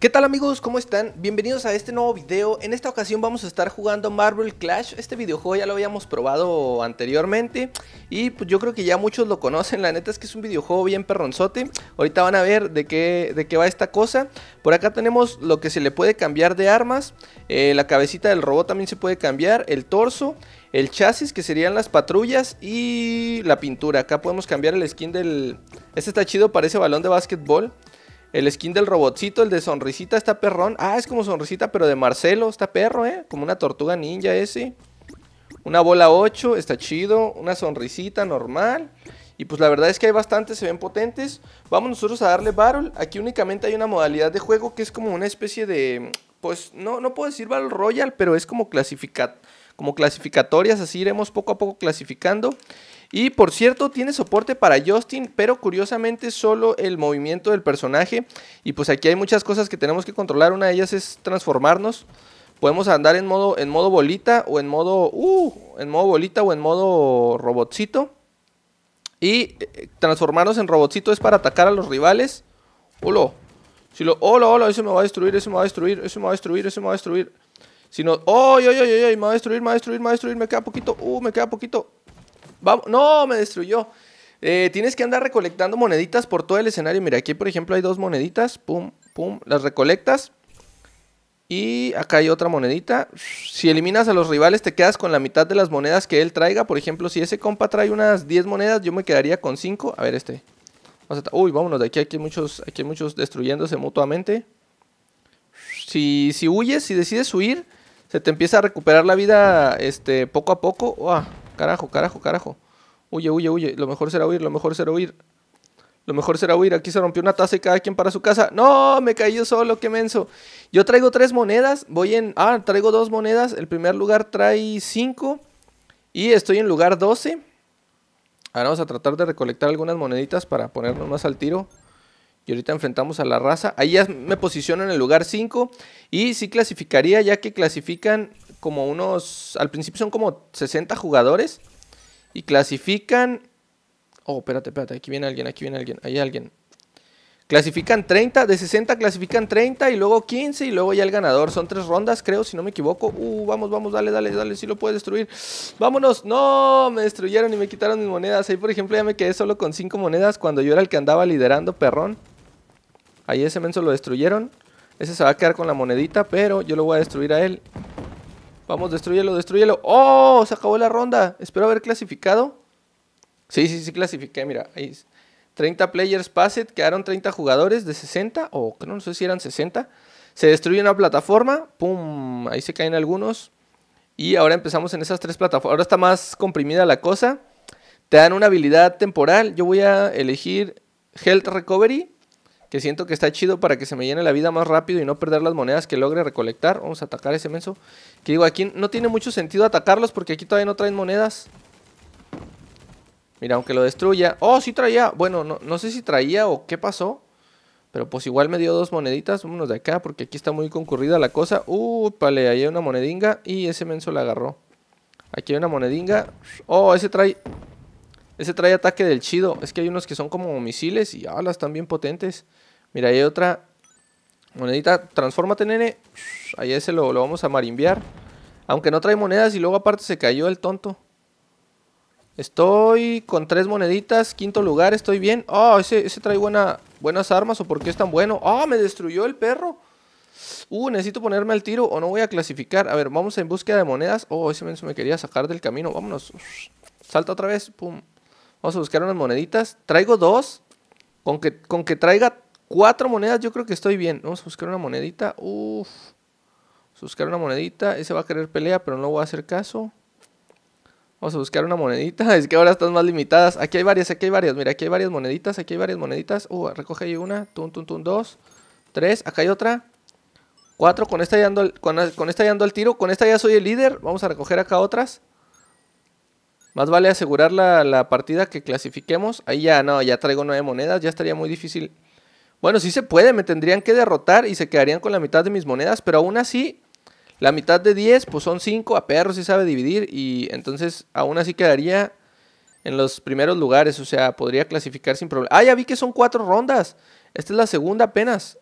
¿Qué tal amigos? ¿Cómo están? Bienvenidos a este nuevo video. En esta ocasión vamos a estar jugando Marvel Clash. Este videojuego ya lo habíamos probado anteriormente y pues yo creo que ya muchos lo conocen. La neta es que es un videojuego bien perronzote. Ahorita van a ver de qué, de qué va esta cosa. Por acá tenemos lo que se le puede cambiar de armas. Eh, la cabecita del robot también se puede cambiar. El torso el chasis que serían las patrullas y la pintura. Acá podemos cambiar el skin del... Este está chido, parece balón de básquetbol. El skin del robotcito, el de sonrisita, está perrón. Ah, es como sonrisita, pero de Marcelo, está perro, ¿eh? Como una tortuga ninja ese. Una bola 8, está chido. Una sonrisita normal. Y pues la verdad es que hay bastantes, se ven potentes. Vamos nosotros a darle barrel. Aquí únicamente hay una modalidad de juego que es como una especie de... Pues no, no puedo decir Battle Royal, pero es como, clasificat. como clasificatorias. Así iremos poco a poco clasificando. Y por cierto, tiene soporte para Justin, pero curiosamente solo el movimiento del personaje. Y pues aquí hay muchas cosas que tenemos que controlar. Una de ellas es transformarnos. Podemos andar en modo, en modo bolita o en modo. Uh, en modo bolita o en modo robotcito. Y eh, transformarnos en robotcito es para atacar a los rivales. Hola. Si lo. Hola, hola, eso me va a destruir, eso me va a destruir, eso me va a destruir, eso me va a destruir. Si no. ¡Oh, Me va a destruir, me va a destruir, me va a destruir. Me queda poquito. ¡Uh, me queda poquito! No, me destruyó. Eh, tienes que andar recolectando moneditas por todo el escenario. Mira, aquí por ejemplo hay dos moneditas. Pum, pum. Las recolectas. Y acá hay otra monedita. Si eliminas a los rivales, te quedas con la mitad de las monedas que él traiga. Por ejemplo, si ese compa trae unas 10 monedas, yo me quedaría con 5. A ver, este. Uy, vámonos de aquí. Aquí hay muchos, aquí hay muchos destruyéndose mutuamente. Si, si huyes, si decides huir, se te empieza a recuperar la vida este, poco a poco. Uah. Carajo, carajo, carajo. Huye, huye, huye. Lo mejor será huir, lo mejor será huir. Lo mejor será huir. Aquí se rompió una taza y cada quien para su casa. ¡No! Me caí yo solo, qué menso. Yo traigo tres monedas. Voy en. Ah, traigo dos monedas. El primer lugar trae cinco. Y estoy en lugar doce. Ahora vamos a tratar de recolectar algunas moneditas para ponernos más al tiro. Y ahorita enfrentamos a la raza. Ahí ya me posiciono en el lugar 5. Y sí clasificaría, ya que clasifican como unos, al principio son como 60 jugadores y clasifican... Oh, espérate, espérate, aquí viene alguien, aquí viene alguien, hay alguien. Clasifican 30, de 60 clasifican 30 y luego 15 y luego ya el ganador. Son tres rondas, creo, si no me equivoco. Uh, vamos, vamos, dale, dale, dale, si lo puedes destruir. Vámonos, no, me destruyeron y me quitaron mis monedas. Ahí, por ejemplo, ya me quedé solo con 5 monedas cuando yo era el que andaba liderando, perrón. Ahí ese menso lo destruyeron. Ese se va a quedar con la monedita, pero yo lo voy a destruir a él. Vamos, destruyelo, destruyelo. ¡Oh! Se acabó la ronda. Espero haber clasificado. Sí, sí, sí, clasifiqué. Mira, ahí 30 players passed. Quedaron 30 jugadores de 60. O no sé si eran 60. Se destruye una plataforma. ¡Pum! Ahí se caen algunos. Y ahora empezamos en esas tres plataformas. Ahora está más comprimida la cosa. Te dan una habilidad temporal. Yo voy a elegir Health Recovery que siento que está chido para que se me llene la vida más rápido y no perder las monedas que logre recolectar. Vamos a atacar a ese menso. Que digo, aquí no tiene mucho sentido atacarlos porque aquí todavía no traen monedas. Mira, aunque lo destruya. ¡Oh, sí traía! Bueno, no, no sé si traía o qué pasó. Pero pues igual me dio dos moneditas. Vámonos de acá porque aquí está muy concurrida la cosa. ¡Uh, pale! Ahí hay una monedinga y ese menso la agarró. Aquí hay una monedinga. ¡Oh, ese trae... Ese trae ataque del chido. Es que hay unos que son como misiles y alas, están bien potentes. Mira, hay otra monedita. Transfórmate, nene. Ahí ese lo, vamos a marimbiar. Aunque no trae monedas y luego aparte se cayó el tonto. Estoy con tres moneditas, quinto lugar, estoy bien. Oh, ese, trae buenas armas o por qué es tan bueno. Ah, me destruyó el perro. Uh, necesito ponerme al tiro o no voy a clasificar. A ver, vamos en búsqueda de monedas. Oh, ese menso me quería sacar del camino. Vámonos. salta otra vez. Pum. Vamos a buscar unas moneditas. Traigo dos. Con que, con que traiga Cuatro monedas, yo creo que estoy bien. Vamos a buscar una monedita. Uf. Vamos a buscar una monedita. Ese va a querer pelea, pero no voy a hacer caso. Vamos a buscar una monedita. Es que ahora están más limitadas. Aquí hay varias, aquí hay varias. Mira, aquí hay varias moneditas, aquí hay varias moneditas. Uh, recoge ahí una. tun tum, tum, dos. Tres. Acá hay otra. Cuatro. Con esta ya ando al, con, esta ya al tiro. Con esta ya soy el líder. Vamos a recoger acá otras. Más vale asegurar la, la partida que clasifiquemos. Ahí ya, no, ya traigo nueve monedas. Ya estaría muy difícil bueno, sí se puede, me tendrían que derrotar y se quedarían con la mitad de mis monedas, pero aún así, la mitad de 10, pues son 5, a perro sí sabe dividir y entonces aún así quedaría en los primeros lugares, o sea, podría clasificar sin problema. Ah, ya vi que son 4 rondas, esta es la segunda apenas.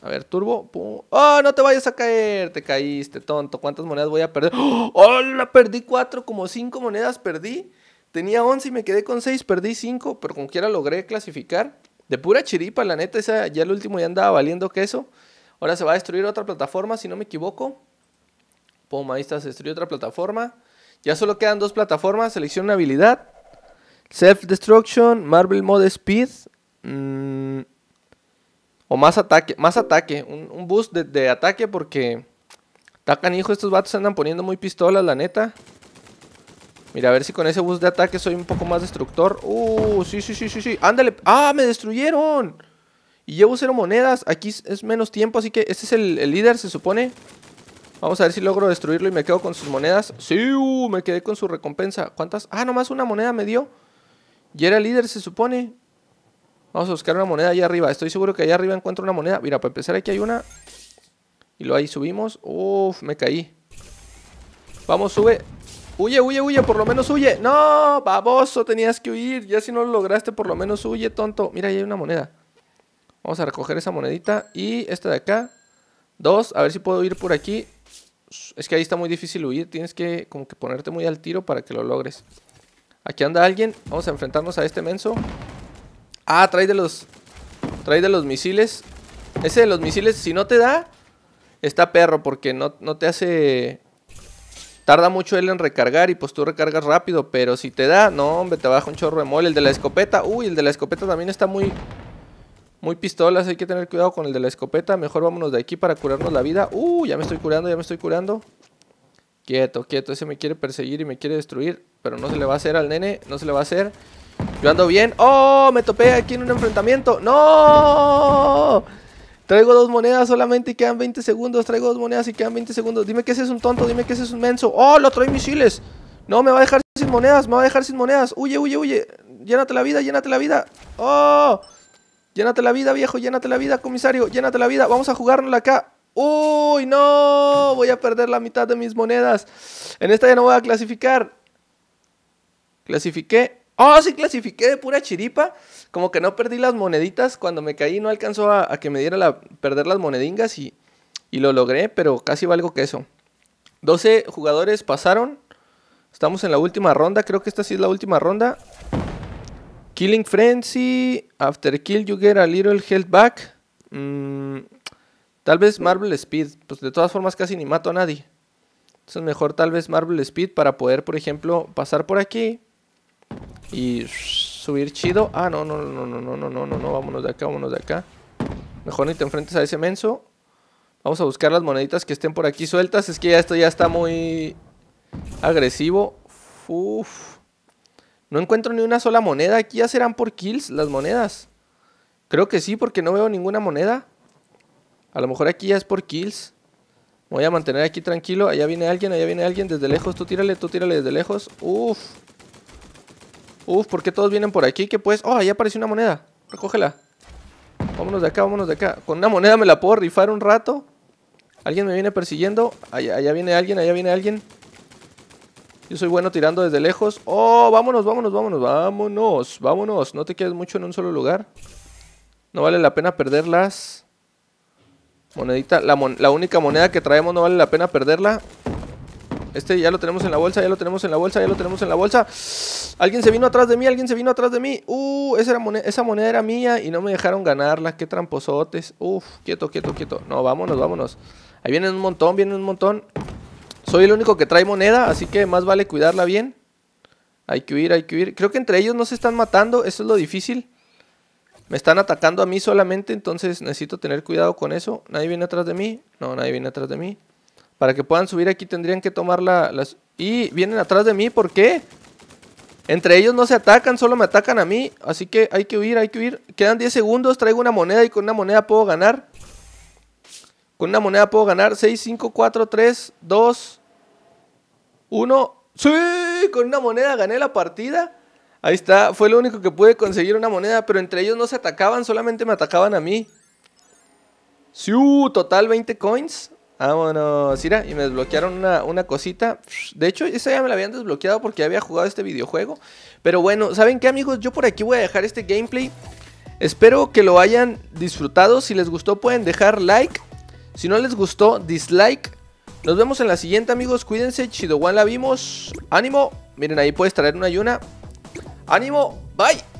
A ver, turbo. Pum. ¡Oh, no te vayas a caer! Te caíste, tonto. ¿Cuántas monedas voy a perder? ¡Oh, la perdí 4, como 5 monedas perdí! Tenía 11 y me quedé con 6, perdí 5, pero como quiera logré clasificar de pura chiripa, la neta, esa, ya el último ya andaba valiendo queso. Ahora se va a destruir otra plataforma, si no me equivoco. Pum, ahí está, se destruyó otra plataforma. Ya solo quedan dos plataformas, selecciona habilidad. Self-Destruction, Marvel Mode Speed. Mm, o más ataque, más ataque, un, boost de, ataque porque... Tacan, hijo, estos vatos andan poniendo muy pistolas, la neta. Mira, a ver si con ese bus de ataque soy un poco más destructor. Uh, sí, sí, sí, sí, sí. Ándale. ¡Ah, me destruyeron! Y llevo cero monedas. Aquí es menos tiempo, así que este es el, líder, se supone. Vamos a ver si logro destruirlo y me quedo con sus monedas. Sí, uh, me quedé con su recompensa. ¿Cuántas? Ah, nomás una moneda me dio. Y era el líder, se supone. Vamos a buscar una moneda allá arriba. Estoy seguro que allá arriba encuentro una moneda. Mira, para empezar aquí hay una. Y luego ahí subimos. Uf, me caí. Vamos, sube. Huye, huye, huye, por lo menos huye. No, baboso, tenías que huir. Ya si no lo lograste, por lo menos huye, tonto. Mira, ahí hay una moneda. Vamos a recoger esa monedita. Y esta de acá. Dos, a ver si puedo ir por aquí. Es que ahí está muy difícil huir. Tienes que como que ponerte muy al tiro para que lo logres. Aquí anda alguien. Vamos a enfrentarnos a este menso. Ah, trae de los... Trae de los misiles. Ese de los misiles, si no te da, está perro porque no, no te hace Tarda mucho él en recargar y pues tú recargas rápido, pero si te da, no, hombre, te baja un chorro de mole. El de la escopeta, uy, el de la escopeta también está muy... Muy pistolas, hay que tener cuidado con el de la escopeta. Mejor vámonos de aquí para curarnos la vida. Uh, ya me estoy curando, ya me estoy curando. Quieto, quieto, ese me quiere perseguir y me quiere destruir Pero no se le va a hacer al nene, no se le va a hacer Yo ando bien, ¡oh! Me topé aquí en un enfrentamiento ¡No! Traigo dos monedas solamente y quedan 20 segundos. Traigo dos monedas y quedan 20 segundos. Dime que ese es un tonto, dime que ese es un menso. ¡Oh, lo trae misiles! No, me va a dejar sin monedas, me va a dejar sin monedas. Huye, huye, huye. Llénate la vida, llénate la vida. ¡Oh! Llénate la vida, viejo, llénate la vida, comisario, llénate la vida. Vamos a jugárnosla acá. ¡Uy, no! Voy a perder la mitad de mis monedas. En esta ya no voy a clasificar. Clasifiqué oh, sí clasifiqué de pura chiripa, como que no perdí las moneditas, cuando me caí no alcanzó a, que me diera la, perder las monedingas y, y lo logré, pero casi valgo que eso. 12 jugadores pasaron, estamos en la última ronda, creo que esta sí es la última ronda. Killing Frenzy, After Kill You Get a Little Health Back, mm, tal vez Marvel Speed, pues de todas formas casi ni mato a nadie. Entonces mejor tal vez Marvel Speed para poder, por ejemplo, pasar por aquí y subir chido. Ah, no, no, no, no, no, no, no, no, Vámonos de acá, vámonos de acá. Mejor ni te enfrentes a ese menso. Vamos a buscar las moneditas que estén por aquí sueltas. Es que ya esto ya está muy agresivo. Uf. No encuentro ni una sola moneda. Aquí ya serán por kills las monedas. Creo que sí, porque no veo ninguna moneda. A lo mejor aquí ya es por kills. voy a mantener aquí tranquilo. Allá viene alguien, allá viene alguien desde lejos. Tú tírale, tú tírale desde lejos. uff Uf, ¿por qué todos vienen por aquí? ¿Qué pues? Oh, ahí apareció una moneda. Recógela. Vámonos de acá, vámonos de acá. Con una moneda me la puedo rifar un rato. Alguien me viene persiguiendo. Allá, viene alguien, allá viene alguien. Yo soy bueno tirando desde lejos. Oh, vámonos, vámonos, vámonos, vámonos, vámonos. No te quedes mucho en un solo lugar. No vale la pena perderlas. Monedita, la, la única moneda que traemos no vale la pena perderla. Este ya lo tenemos en la bolsa, ya lo tenemos en la bolsa, ya lo tenemos en la bolsa. Alguien se vino atrás de mí, alguien se vino atrás de mí. Uh, esa, moneda, esa moneda era mía y no me dejaron ganarla. Qué tramposotes. Uf, quieto, quieto, quieto. No, vámonos, vámonos. Ahí vienen un montón, vienen un montón. Soy el único que trae moneda, así que más vale cuidarla bien. Hay que huir, hay que huir. Creo que entre ellos no se están matando, eso es lo difícil. Me están atacando a mí solamente, entonces necesito tener cuidado con eso. ¿Nadie viene atrás de mí? No, nadie viene atrás de mí. Para que puedan subir aquí tendrían que tomar la, las... Y vienen atrás de mí, ¿por qué? Entre ellos no se atacan, solo me atacan a mí. Así que hay que huir, hay que huir. Quedan 10 segundos, traigo una moneda y con una moneda puedo ganar. Con una moneda puedo ganar. 6, 5, 4, 3, 2, 1. ¡Sí! Con una moneda gané la partida. Ahí está, fue lo único que pude conseguir una moneda, pero entre ellos no se atacaban, solamente me atacaban a mí. ¡Sí! Total 20 coins. Vámonos, mira, y me desbloquearon una, cosita. De hecho, esa ya me la habían desbloqueado porque había jugado este videojuego. Pero bueno, ¿saben qué amigos? Yo por aquí voy a dejar este gameplay. Espero que lo hayan disfrutado. Si les gustó pueden dejar like. Si no les gustó, dislike. Nos vemos en la siguiente amigos. Cuídense, Chidowan la vimos. Ánimo. Miren, ahí puedes traer una ayuna. Ánimo. Bye.